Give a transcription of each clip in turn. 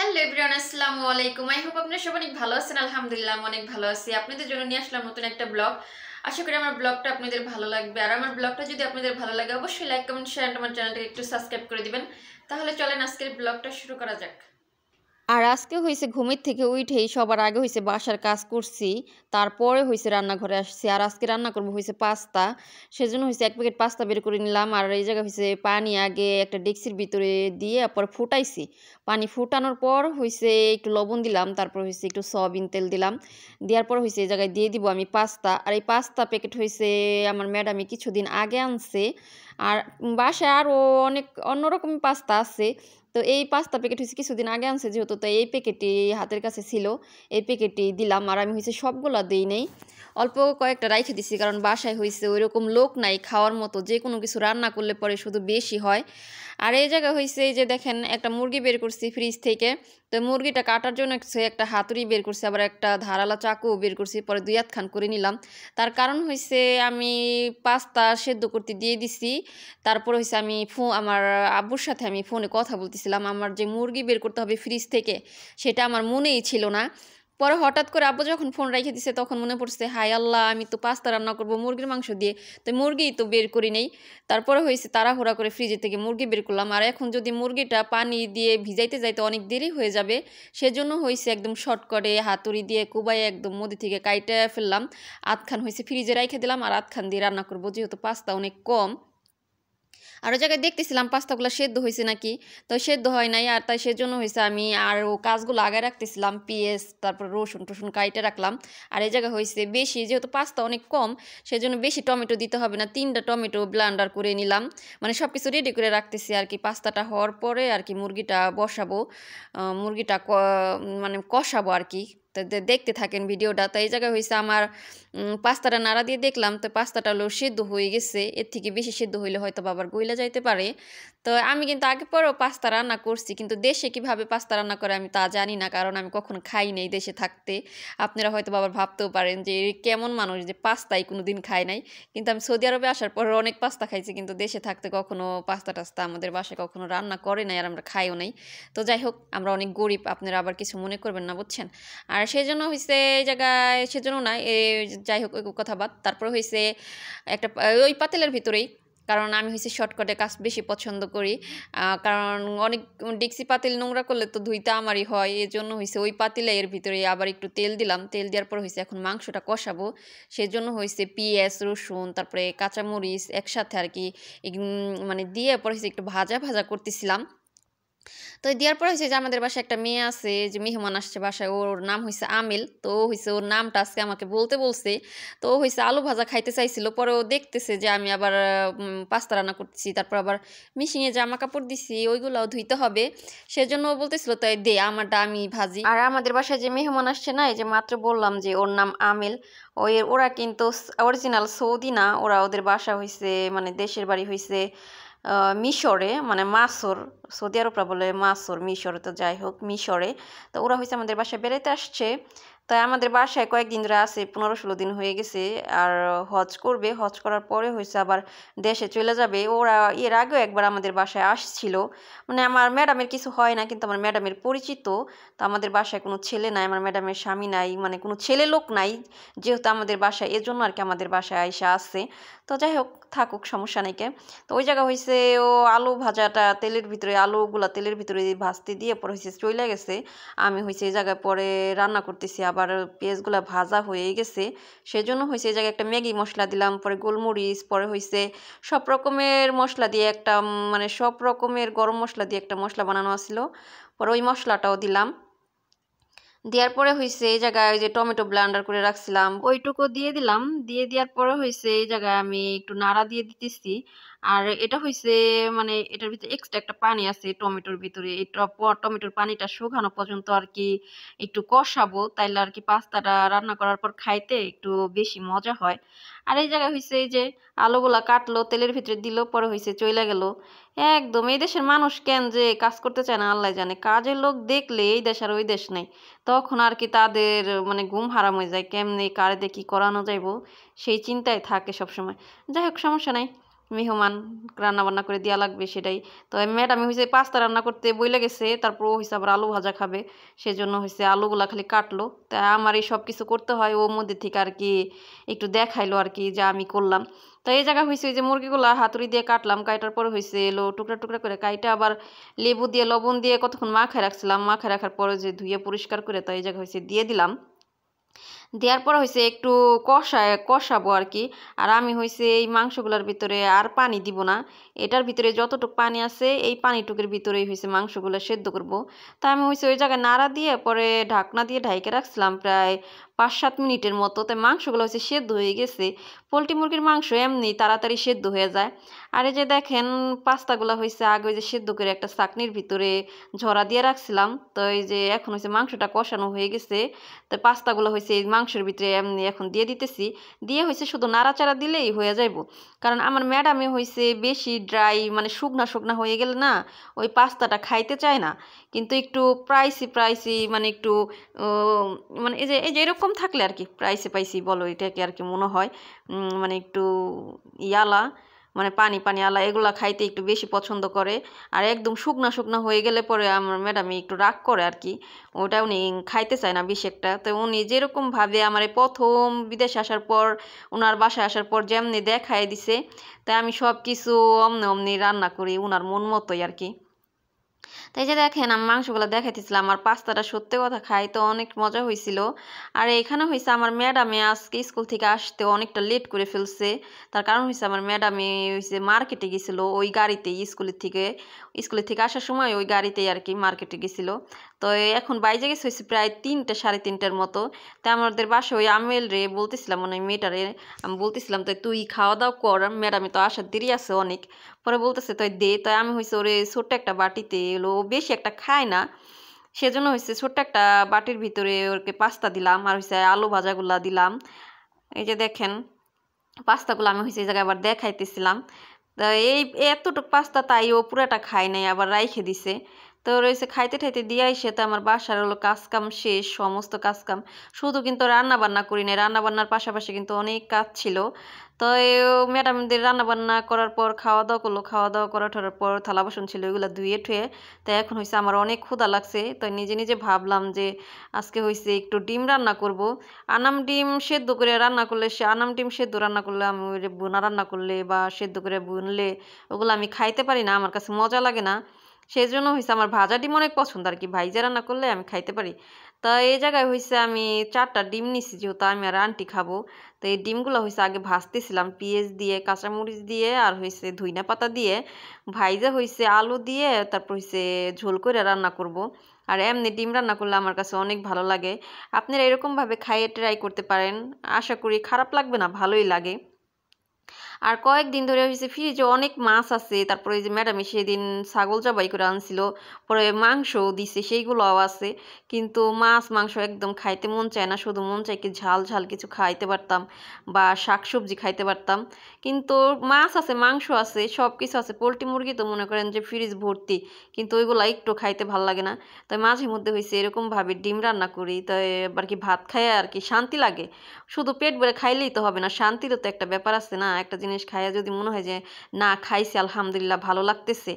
Hello everyone আসসালামু আলাইকুম I hope আপনারা সব অনেক ভালো আছেন আলহামদুলিল্লাহ অনেক ভালো আছি আপনাদের জন্য নিয়ে আসলাম নতুন একটা ব্লগ আশা করি আমার ব্লগটা আপনাদের ভালো লাগবে আর আমার ব্লগটা যদি আপনাদের ভালো লাগে অবশ্যই লাইক কমেন্ট শেয়ার আমার চ্যানেলটাকে একটু সাবস্ক্রাইব করে দিবেন তাহলে চলেন আজকের ব্লগটা শুরু করা যাক আর আজকে হয়েছে ঘুমের থেকে উঠেই সবার আগে হয়েছে বাসার কাজ করছি তারপরে হয়েছে রান্নাঘরে আসছি আর আজকে রান্না করবো হয়েছে পাস্তা সেজন্য হয়েছে এক প্যাকেট পাস্তা বের করে নিলাম আর এই জায়গায় হয়েছে পানি আগে একটা ডেক্সির ভিতরে দিয়ে পর ফুটাইছি পানি ফুটানোর পর হয়েছে একটু লবণ দিলাম তারপর হয়েছে একটু সয়াবিন তেল দিলাম দেওয়ার পর হয়েছে এই জায়গায় দিয়ে দিব আমি পাস্তা আর এই পাস্তা প্যাকেট হয়েছে আমার ম্যাডামই কিছুদিন আগে আনছে আর বাসায় আরও অনেক অন্যরকম পাস্তা আছে তো এই পাঁচটা প্যাকেট হয়েছে কিছুদিন আগে আনছে যেহেতু তো এই প্যাকেটটি হাতের কাছে ছিল এই প্যাকেটটি দিলাম আর আমি হয়েছে সবগুলা দিই নেই অল্প কয়েকটা রাইখে দিছি কারণ বাসায় হয়েছে ওই রকম লোক নাই খাওয়ার মতো যে কোনো কিছু রান্না করলে পরে শুধু বেশি হয় আর এই জায়গা হয়েছে যে দেখেন একটা মুরগি বের করছি ফ্রিজ থেকে তো মুরগিটা কাটার জন্য একটা হাতুড়ি বের করছি আবার একটা ধারালা চাকু বের করছি পরে দুই খান করে নিলাম তার কারণ হয়েছে আমি পাস্তা সেদ্ধ করতে দিয়ে দিছি তারপর হয়েছে আমি ফো আমার আব্বুর সাথে আমি ফোনে কথা বলতেছিলাম আমার যে মুরগি বের করতে হবে ফ্রিজ থেকে সেটা আমার মনেই ছিল না পরে হঠাৎ করে আব্বু যখন ফোন রেখে দিছে তখন মনে পড়ছে হাই আল্লাহ আমি তো পাস্তা রান্না করব মুরগির মাংস দিয়ে তো মুরগি তো বের করি নেই তারপরে হয়েছে তাড়াহুড়া করে ফ্রিজে থেকে মুরগি বের করলাম আর এখন যদি মুরগিটা পানি দিয়ে ভিজাইতে যাইতে অনেক দেরি হয়ে যাবে সেজন্য হয়েছে একদম শর্টকটে হাতুড়ি দিয়ে কুবাই একদম মুদি থেকে কাইটা ফেললাম আতখান হয়েছে ফ্রিজে রেখে দিলাম আর আতখান দিয়ে রান্না করবো যেহেতু পাস্তা অনেক কম আরও জায়গায় দেখতেছিলাম পাস্তাগুলো সেদ্ধ হয়েছে নাকি তো সেদ্ধ হয় নাই আর তাই সেজন্য হয়েছে আমি আর ও কাজগুলো আগে রাখতেছিলাম পেঁয়াজ তারপর রসুন টসুন কাইটে রাখলাম আর এই জায়গায় হয়েছে বেশি যেহেতু পাস্তা অনেক কম সেজন্য বেশি টমেটো দিতে হবে না তিনটা টমেটো ব্লান্ডার করে নিলাম মানে সব কিছু রেডি করে রাখতেছি আর কি পাস্তাটা হওয়ার পরে আর কি মুরগিটা বসাবো মুরগিটা মানে কষাবো আর কি দেখতে থাকেন ভিডিওটা তো এই জায়গায় হয়েছে আমার পাস্তাটা নাড়া দিয়ে দেখলাম তো পাস্তাটা হলো সিদ্ধ হয়ে গেছে এর থেকে বেশি সিদ্ধ হইলে হয়তো আবার গইলা যাইতে পারে তো আমি কিন্তু আগে পরেও পাস্তা রান্না করছি কিন্তু দেশে কিভাবে পাস্তা রান্না করে আমি তা জানি না কারণ আমি কখনো খাই নাই দেশে থাকতে আপনারা হয়তো বাবার ভাবতেও পারেন যে কেমন মানুষ যে পাস্তাই কোনো দিন খায় নাই কিন্তু আমি সৌদি আরবে আসার পর অনেক পাস্তা খাইছি কিন্তু দেশে থাকতে কখনো পাস্তা টাস্তা আমাদের বাসায় কখনো রান্না করে নাই আর আমরা খাইও নাই তো যাই হোক আমরা অনেক গরিব আপনারা আবার কিছু মনে করবেন না বুঝছেন আর সেজন্য হয়েছে এই জায়গায় সেজন্য না যাই হোক কথা বাদ তারপর হয়েছে একটা ওই পাতেলের ভিতরেই কারণ আমি হয়েছে শর্টকাটে কাজ বেশি পছন্দ করি কারণ অনেক ডেক্সি পাতিল নোংরা করলে তো ধুইতে আমারই হয় এই জন্য হয়েছে ওই পাতিলে এর ভিতরে আবার একটু তেল দিলাম তেল দেওয়ার পর হয়েছে এখন মাংসটা কষাবো সেজন্য হয়েছে পেঁয়াজ রসুন তারপরে কাঁচামরিচ একসাথে আর কি মানে দিয়ে পরে হয়েছে একটু ভাজা ভাজা করতেছিলাম তো দেওয়ার পরে হয়েছে যে আমাদের বাসায় একটা মেয়ে আছে যে মেহমান আসছে বাসায় ওর নাম হয়েছে আমিল তো হয়েছে ওর নামটা আজকে আমাকে বলতে বলছে তো ও হয়েছে আলু ভাজা খাইতে চাইছিল পরে ও দেখতেছে যে আমি আবার পাস্তা রান্না করছি তারপর আবার মেশিনে জামা কাপড় দিছি ওইগুলাও ধুইতে হবে সেজন্য ও বলতেছিল তাই দে আমারটা আমি ভাজি আর আমাদের বাসায় যে মেহমান আসছে না এই যে মাত্র বললাম যে ওর নাম আমিল ওই ওরা কিন্তু অরিজিনাল সৌদি না ওরা ওদের বাসা হয়েছে মানে দেশের বাড়ি হয়েছে মিশরে মানে মাসর সৌদি আরবরা বলে মাসর মিশরে তো যাই হোক মিশরে তো ওরা হয়েছে আমাদের বাসায় বেড়াতে আসছে তাই আমাদের বাসায় কয়েকদিন ধরে আছে পনেরো ষোলো দিন হয়ে গেছে আর হজ করবে হজ করার পরে হয়েছে আবার দেশে চলে যাবে ওরা এর আগেও একবার আমাদের বাসায় আসছিল মানে আমার ম্যাডামের কিছু হয় না কিন্তু আমার ম্যাডামের পরিচিত তো আমাদের বাসায় কোনো ছেলে নাই আমার ম্যাডামের স্বামী নাই মানে কোনো ছেলে লোক নাই যেহেতু আমাদের বাসায় এজন্য আর কি আমাদের বাসায় আইসা আছে তো যাই হোক থাকুক সমস্যা নাইকে তো ওই জায়গা হয়েছে ও আলু ভাজাটা তেলের ভিতরে আলুগুলা তেলের ভিতরে ভাজতে দিয়ে পরে হয়েছে চলে গেছে আমি হয়েছে এই জায়গায় পরে রান্না করতেছি আবার পেঁয়াজগুলা ভাজা হয়ে গেছে সেজন্য হয়েছে এই জায়গায় একটা ম্যাগি মশলা দিলাম পরে গোলমরিচ পরে হয়েছে সব রকমের মশলা দিয়ে একটা মানে সব রকমের গরম মশলা দিয়ে একটা মশলা বানানো আসছিল পরে ওই মশলাটাও দিলাম দেওয়ার পরে হয়েছে এই জায়গায় ওই যে টমেটো ব্লান্ডার করে রাখছিলাম ওইটুকু দিয়ে দিলাম দিয়ে দেওয়ার পরে হয়েছে এই জায়গায় আমি একটু নাড়া দিয়ে দিতেছি আর এটা হইছে মানে এটার ভিতরে এক্সট্রা একটা পানি আছে টমেটোর ভিতরে এটা টমেটোর পানিটা শুকানো পর্যন্ত আর কি একটু কষাবো তাইলে আর কি পাস্তাটা রান্না করার পর খাইতে একটু বেশি মজা হয় আর এই জায়গায় হইছে এই যে আলুগুলা কাটলো তেলের ভিতরে দিল পরে হইছে চইলা গেল একদম এই দেশের মানুষ কেন যে কাজ করতে চায় না আল্লাহ জানে কাজের লোক দেখলে এই দেশ আর ওই দেশ নেই তখন আর কি তাদের মানে ঘুম হারাম হয়ে যায় কেমনে কার দিয়ে কি করানো যাইব সেই চিন্তায় থাকে সবসময় যাই হোক সমস্যা নাই মেহমান রান্নাবান্না করে দেওয়া লাগবে সেটাই তো ম্যাডাম হয়েছে পাস্তা রান্না করতে বইলে গেছে তারপর ও হয়েছে আবার আলু ভাজা খাবে সেজন্য হয়েছে আলুগুলা খালি কাটলো তা আমার এই সব কিছু করতে হয় ও মধ্যে থেকে আর কি একটু দেখাইলো আর কি যা আমি করলাম তো এই জায়গা হয়েছে যে মুরগিগুলা হাতুড়ি দিয়ে কাটলাম কাইটার পরে হয়েছে এলো টুকরা টুকরা করে কাইটা আবার লেবু দিয়ে লবণ দিয়ে কতক্ষণ মাখায় রাখছিলাম মাখায় রাখার পরে যে ধুয়ে পরিষ্কার করে তো এই জায়গা হয়েছে দিয়ে দিলাম দেওয়ার পর হয়েছে একটু কষায় কষাবো আর কি আর আমি হয়েছে এই মাংসগুলোর ভিতরে আর পানি দিব না এটার ভিতরে যতটুক পানি আছে এই পানিটুকের ভিতরেই হয়েছে মাংসগুলো সেদ্ধ করব তা আমি হয়েছে ওই জায়গায় নাড়া দিয়ে পরে ঢাকনা দিয়ে ঢাইকে রাখছিলাম প্রায় পাঁচ সাত মিনিটের মতো তাই মাংসগুলো হচ্ছে সেদ্ধ হয়ে গেছে পোলট্রি মুরগির মাংস এমনি তাড়াতাড়ি সেদ্ধ হয়ে যায় আর এই যে দেখেন পাস্তাগুলো হয়েছে আগে যে সেদ্ধ করে একটা চাকনির ভিতরে ঝরা দিয়ে রাখছিলাম তো এই যে এখন হচ্ছে মাংসটা কষানো হয়ে গেছে তো পাস্তাগুলো হয়েছে এই মাংসের ভিতরে এমনি এখন দিয়ে দিতেছি দিয়ে হয়েছে শুধু নাড়াচাড়া দিলেই হয়ে যাইব কারণ আমার ম্যাডামে হয়েছে বেশি ড্রাই মানে শুকনা শুকনা হয়ে গেলে না ওই পাস্তাটা খাইতে চায় না কিন্তু একটু প্রাইসি প্রাইসি মানে একটু মানে এই যে এই যে এরকম এরকম থাকলে আর কি প্রাইসে পাইসি বলো এটাকে আর কি মনে হয় মানে একটু ইয়ালা মানে পানি পানি আলা এগুলা খাইতে একটু বেশি পছন্দ করে আর একদম শুকনা শুকনা হয়ে গেলে পরে আমার ম্যাডামই একটু রাগ করে আর কি ওটা উনি খাইতে চায় না বেশি একটা তো উনি যেরকমভাবে আমার প্রথম বিদেশে আসার পর ওনার বাসায় আসার পর যেমনি দেখায় দিছে তাই আমি সব কিছু অমনি অমনি রান্না করি ওনার মন মতোই আর কি তাই যে দেখেন আমি মাংসগুলো দেখাইতেছিলাম আর পাস্তাটা সত্যি কথা খাই তো অনেক মজা হয়েছিল আর এখানে হয়েছে আমার ম্যাডামে আজকে স্কুল থেকে আসতে অনেকটা লেট করে ফেলছে তার কারণ হয়েছে আমার ম্যাডামে হয়েছে মার্কেটে গেছিলো ওই গাড়িতে স্কুলের থেকে স্কুলের থেকে আসার সময় ওই গাড়িতেই আর কি মার্কেটে গেছিলো তো এখন বাইজে গেছে হয়েছে প্রায় তিনটা সাড়ে তিনটার মতো তাই আমাদের বাসায় ওই আমেল রে বলতেছিলাম মানে মেয়েটারে আমি বলতেছিলাম তো তুই খাওয়া দাওয়া কর ম্যাডামে তো আসার দেরি আছে অনেক পরে বলতেছে তুই দে তাই আমি হয়েছে ওরে ছোট্ট একটা বাটিতে এগুলো বেশি একটা খায় না সেজন্য হয়েছে ছোট্ট একটা বাটির ভিতরে ওকে পাস্তা দিলাম আর হয়েছে আলু ভাজাগুলা দিলাম এই যে দেখেন পাস্তাগুলো আমি হয়েছে এই জায়গায় আবার দেখাইতেছিলাম তো এই এতটুকু পাস্তা তাই ও পুরাটা খায় নাই আবার রাইখে দিছে তো রয়েছে খাইতে ঠাইতে দিয়াই সে তো আমার বাসার হলো কাজকাম শেষ সমস্ত কাজকাম শুধু কিন্তু রান্না বান্না করি নাই রান্নাবান্নার পাশাপাশি কিন্তু অনেক কাজ ছিল তো ম্যাডামদের বান্না করার পর খাওয়া দাওয়া করলো খাওয়া দাওয়া করা ঠার পর থালা বাসন ছিল ওইগুলো ধুয়ে ঠুয়ে তো এখন হয়েছে আমার অনেক ক্ষুধা লাগছে তো নিজে নিজে ভাবলাম যে আজকে হয়েছে একটু ডিম রান্না করব আনাম ডিম সেদ্ধ করে রান্না করলে সে আনাম ডিম সেদ্ধ রান্না করলে আমি ওই বোনা রান্না করলে বা সেদ্ধ করে বুনলে ওগুলো আমি খাইতে পারি না আমার কাছে মজা লাগে না সেই জন্য হয়েছে আমার ভাজা ডিম অনেক পছন্দ আর কি ভাইজা রান্না করলে আমি খাইতে পারি তা এই জায়গায় হয়েছে আমি চারটা ডিম নিছি যেহেতু আমি আর আন্টি খাবো তো এই ডিমগুলো হয়েছে আগে ভাজতেছিলাম পেঁয়াজ দিয়ে কাঁচামরিচ দিয়ে আর হয়েছে ধইনা পাতা দিয়ে ভাইজা হয়েছে আলু দিয়ে তারপর হয়েছে ঝোল করে রান্না করব। আর এমনি ডিম রান্না করলে আমার কাছে অনেক ভালো লাগে আপনারা এরকমভাবে খাইয়ে ট্রাই করতে পারেন আশা করি খারাপ লাগবে না ভালোই লাগে আর কয়েকদিন ধরে হয়েছে ফ্রিজে অনেক মাছ আছে তারপরে ওই যে ম্যাডামে সেদিন ছাগল জবাই করে আনছিল পরে মাংসও দিছে সেইগুলোও আছে কিন্তু মাছ মাংস একদম খাইতে মন চায় না শুধু মন চায় কি ঝাল ঝাল কিছু খাইতে পারতাম বা শাকসবজি খাইতে পারতাম কিন্তু মাছ আছে মাংস আছে সব কিছু আছে পোলট্রি মুরগি তো মনে করেন যে ফ্রিজ ভর্তি কিন্তু ওইগুলো একটু খাইতে ভাল লাগে না তাই মাঝে মধ্যে হয়েছে এরকমভাবে ডিম রান্না করি তাই আর কি ভাত খাই আর কি শান্তি লাগে শুধু পেট ভরে খাইলেই তো হবে না শান্তিরও তো একটা ব্যাপার আছে না একটা জিনিস খাইয়া যদি মনে হয় যে না খাইছি আলহামদুলিল্লাহ ভালো লাগতেছে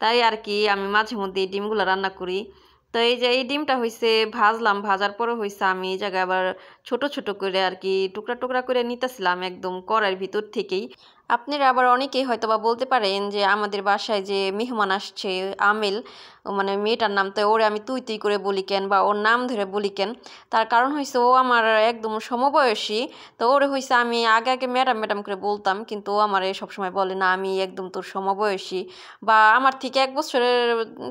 তাই আর কি আমি মাঝে মধ্যে এই ডিমগুলো রান্না করি তো এই যে এই ডিমটা হয়েছে ভাজলাম ভাজার পরে হয়েছে আমি এই জায়গায় আবার ছোট ছোট করে আর কি টুকরা টুকরা করে নিতেছিলাম একদম কড়াইয়ের ভিতর থেকেই আপনারা আবার অনেকেই হয়তো বা বলতে পারেন যে আমাদের বাসায় যে মেহমান আসছে আমেল মানে মেয়েটার নাম তো ওরে আমি তুই তুই করে বলি কেন বা ওর নাম ধরে বলি কেন তার কারণ হয়েছে ও আমার একদম সমবয়সী তো ওরে হয়েছে আমি আগে আগে ম্যাডাম ম্যাডাম করে বলতাম কিন্তু ও আমার সবসময় বলে না আমি একদম তোর সমবয়সী বা আমার থেকে এক বছরের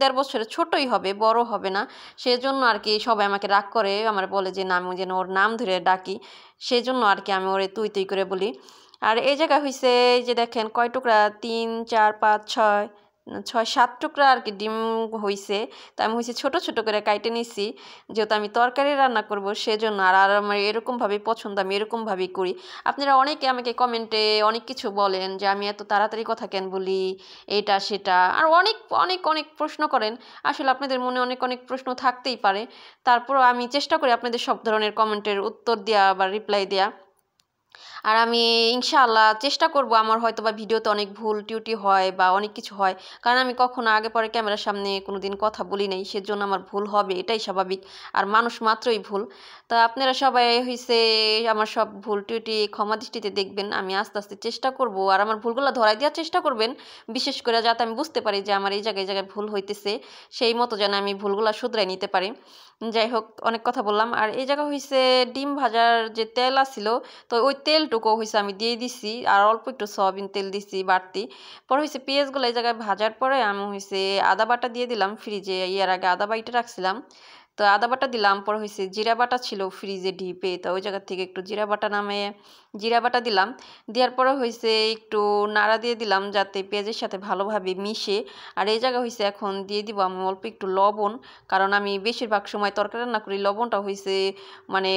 দেড় বছরের ছোটই হবে বড় হবে না সেজন্য আর কি সবাই আমাকে রাগ করে আমার বলে যে না আমি যেন ওর নাম ধরে ডাকি সেজন্য আর কি আমি ওরে তুই তুই করে বলি আর এই জায়গা হয়েছে যে দেখেন কয় টুকরা তিন চার পাঁচ ছয় ছয় সাত টুকরা আর কি ডিম হয়েছে তো আমি হয়েছে ছোট ছোট করে কাইটে নিছি যেহেতু আমি তরকারি রান্না করব সেজন্য আর আর আমার এরকমভাবেই পছন্দ আমি এরকমভাবেই করি আপনারা অনেকে আমাকে কমেন্টে অনেক কিছু বলেন যে আমি এত তাড়াতাড়ি কথা কেন বলি এটা সেটা আর অনেক অনেক অনেক প্রশ্ন করেন আসলে আপনাদের মনে অনেক অনেক প্রশ্ন থাকতেই পারে তারপর আমি চেষ্টা করি আপনাদের সব ধরনের কমেন্টের উত্তর দেওয়া বা রিপ্লাই দেওয়া আর আমি ইনশাআল্লাহ চেষ্টা করব আমার হয়তো বা ভিডিওতে অনেক ভুল টিউটি হয় বা অনেক কিছু হয় কারণ আমি কখনো আগে পরে ক্যামেরার সামনে কোনো দিন কথা বলি নাই সেজন্য আমার ভুল হবে এটাই স্বাভাবিক আর মানুষ মাত্রই ভুল তা আপনারা সবাই হয়েছে আমার সব ভুল টিউটি ক্ষমা দৃষ্টিতে দেখবেন আমি আস্তে আস্তে চেষ্টা করব আর আমার ভুলগুলো ধরাই দেওয়ার চেষ্টা করবেন বিশেষ করে যাতে আমি বুঝতে পারি যে আমার এই জায়গায় জায়গায় ভুল হইতেছে সেই মতো যেন আমি ভুলগুলো শুধরাই নিতে পারি যাই হোক অনেক কথা বললাম আর এই জায়গা হয়েছে ডিম ভাজার যে তেল আছিল তো ওই তেলটুকু হয়েছে আমি দিয়ে দিছি আর অল্প একটু সয়াবিন তেল দিছি বাড়তি পরে হয়েছে পেঁয়াজগুলো এই জায়গায় ভাজার পরে আমি হয়েছে আদা বাটা দিয়ে দিলাম ফ্রিজে ইয়ার আগে আদা বাইটা রাখছিলাম তো আদা বাটা দিলাম পর হয়েছে জিরা বাটা ছিল ফ্রিজে ডিপে তো ওই জায়গা থেকে একটু জিরা বাটা নামে জিরা বাটা দিলাম দেওয়ার পর হয়েছে একটু নাড়া দিয়ে দিলাম যাতে পেঁয়াজের সাথে ভালোভাবে মিশে আর এই জায়গা হয়েছে এখন দিয়ে দিব আমি অল্প একটু লবণ কারণ আমি বেশিরভাগ সময় তরকারি রান্না করি লবণটা হয়েছে মানে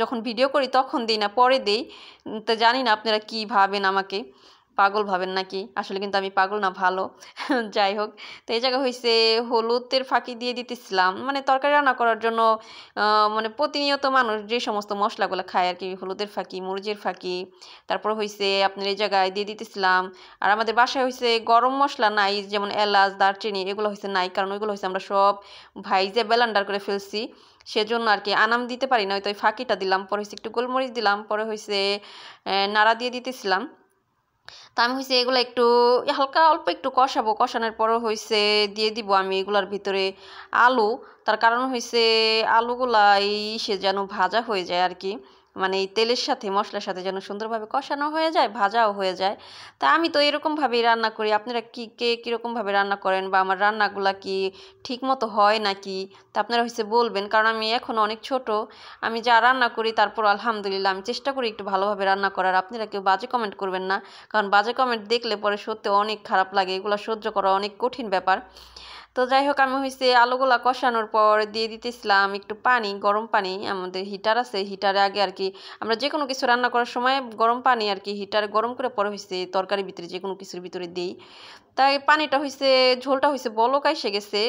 যখন ভিডিও করি তখন দিই না পরে দিই তো জানি না আপনারা কী ভাবেন আমাকে পাগল ভাবেন নাকি আসলে কিন্তু আমি পাগল না ভালো যাই হোক তো এই জায়গা হয়েছে হলুদের ফাঁকি দিয়ে দিতেছিলাম মানে তরকারি রান্না করার জন্য মানে প্রতিনিয়ত মানুষ যে সমস্ত মশলাগুলো খায় আর কি হলুদের ফাঁকি মরিচের ফাঁকি তারপর হয়েছে আপনার এই জায়গায় দিয়ে দিতেছিলাম আর আমাদের বাসায় হয়েছে গরম মশলা নাই যেমন এলাচ দারচিনি এগুলো হয়েছে নাই কারণ ওইগুলো হয়েছে আমরা সব ভাইজে বেলান্ডার করে ফেলছি সেজন্য আর কি আনাম দিতে পারি না হয়তো ওই ফাঁকিটা দিলাম পরে হচ্ছে একটু গোলমরিচ দিলাম পরে হয়েছে নাড়া দিয়ে দিতেছিলাম তো আমি হয়েছে এগুলো একটু হালকা অল্প একটু কষাবো কষানোর পরও হয়েছে দিয়ে দিব আমি এগুলার ভিতরে আলু তার কারণ হয়েছে আলুগুলাই সে যেন ভাজা হয়ে যায় আর কি মানে এই তেলের সাথে মশলার সাথে যেন সুন্দরভাবে কষানো হয়ে যায় ভাজাও হয়ে যায় তা আমি তো এরকমভাবেই রান্না করি আপনারা কি কে কীরকমভাবে রান্না করেন বা আমার রান্নাগুলা কি ঠিক মতো হয় নাকি তা আপনারা হচ্ছে বলবেন কারণ আমি এখন অনেক ছোট আমি যা রান্না করি তারপর আলহামদুলিল্লাহ আমি চেষ্টা করি একটু ভালোভাবে রান্না করার আপনারা কেউ বাজে কমেন্ট করবেন না কারণ বাজে কমেন্ট দেখলে পরে সত্যি অনেক খারাপ লাগে এগুলো সহ্য করা অনেক কঠিন ব্যাপার তো যাই হোক আমি হয়েছে আলুগুলা কষানোর পর দিয়ে দিতেছিলাম একটু পানি গরম পানি আমাদের হিটার আছে হিটারে আগে আর কি আমরা যে কোনো কিছু রান্না করার সময় গরম পানি আর কি হিটার গরম করে পরে হয়েছে তরকারির ভিতরে যে কোনো কিছুর ভিতরে দিই তাই পানিটা হয়েছে ঝোলটা হয়েছে বলক সে গেছে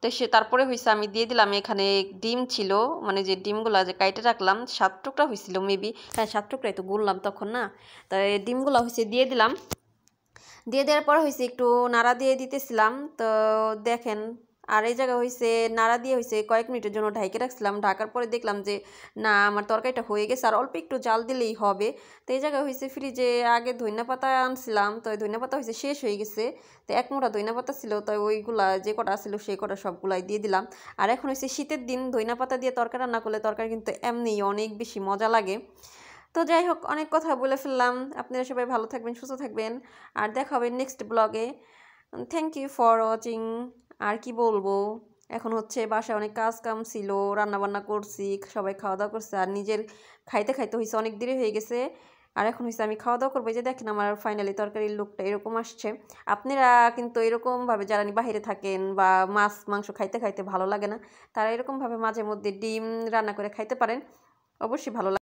তো সে তারপরে হয়েছে আমি দিয়ে দিলাম এখানে ডিম ছিল মানে যে ডিমগুলো যে কাইটে রাখলাম সাত টুকরা হয়েছিল মেবি হ্যাঁ সাত টুকরাই তো গুললাম তখন না তাই ডিমগুলো হয়েছে দিয়ে দিলাম দিয়ে দেওয়ার পর হয়েছে একটু নাড়া দিয়ে দিতেছিলাম তো দেখেন আর এই জায়গা হয়েছে নাড়া দিয়ে হয়েছে কয়েক মিনিটের জন্য ঢাইকে রাখছিলাম ঢাকার পরে দেখলাম যে না আমার তরকারিটা হয়ে গেছে আর অল্প একটু জাল দিলেই হবে তো এই জায়গায় হয়েছে ফ্রিজে আগে ধনিয়া পাতা আনছিলাম তো ওই ধনিয়া পাতা হয়েছে শেষ হয়ে গেছে তো এক মোটা ধনিয়া পাতা ছিল তো ওইগুলা যে কটা ছিল সেই কটা সবগুলাই দিয়ে দিলাম আর এখন হয়েছে শীতের দিন ধনিয়া পাতা দিয়ে তরকারি রান্না করলে তরকারি কিন্তু এমনি অনেক বেশি মজা লাগে তো যাই হোক অনেক কথা বলে ফেললাম আপনারা সবাই ভালো থাকবেন সুস্থ থাকবেন আর দেখা হবে নেক্সট ব্লগে থ্যাংক ইউ ফর ওয়াচিং আর কি বলবো এখন হচ্ছে বাসায় অনেক কাজ কাম ছিল রান্নাবান্না করছি সবাই খাওয়া দাওয়া করছে আর নিজের খাইতে খাইতে হয়েছে অনেক দেরি হয়ে গেছে আর এখন হচ্ছে আমি খাওয়া দাওয়া করবো যে দেখেন আমার ফাইনালি তরকারির লোকটা এরকম আসছে আপনারা কিন্তু এরকমভাবে যারা বাহিরে থাকেন বা মাছ মাংস খাইতে খাইতে ভালো লাগে না তারা এরকমভাবে মাঝে মধ্যে ডিম রান্না করে খাইতে পারেন অবশ্যই ভালো লাগে